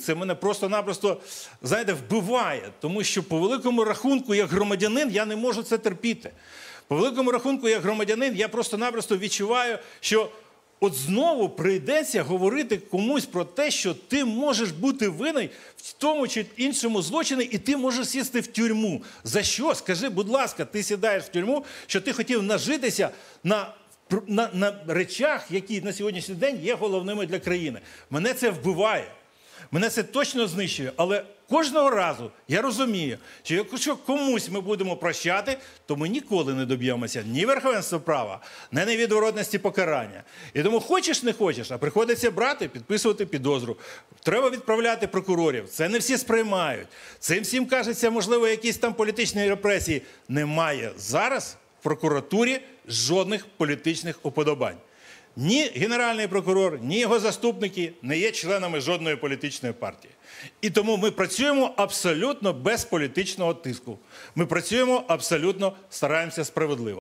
Це мене просто-напросто знаєте, вбиває, тому що по великому рахунку, як громадянин, я не можу це терпіти. По великому рахунку, як громадянин, я просто-напросто відчуваю, що от знову прийдеться говорити комусь про те, що ти можеш бути винен в тому чи іншому злочині, і ти можеш сісти в тюрму. За що? Скажи, будь ласка, ти сідаєш в тюрму, що ти хотів нажитися на. На на речах, які на сьогоднішній день є головними для країни, мене це вбиває. Мене це точно знищує, але кожного разу я розумію, що якщо комусь ми будемо прощати, то ми ніколи не доб'ємося ні верховенства права, ні невідворотності покарання. І тому хочеш не хочеш, а приходиться брати, підписувати підозру. Треба відправляти прокурорів. Це не всі сприймають. Цим всім кажеться, можливо, якісь там політичні репресії. Немає зараз в прокуратурі жодних політичних уподобань. Ні генеральний прокурор, ні його заступники не є членами жодної політичної партії. І тому ми працюємо абсолютно без політичного тиску. Ми працюємо абсолютно стараємося справедливо.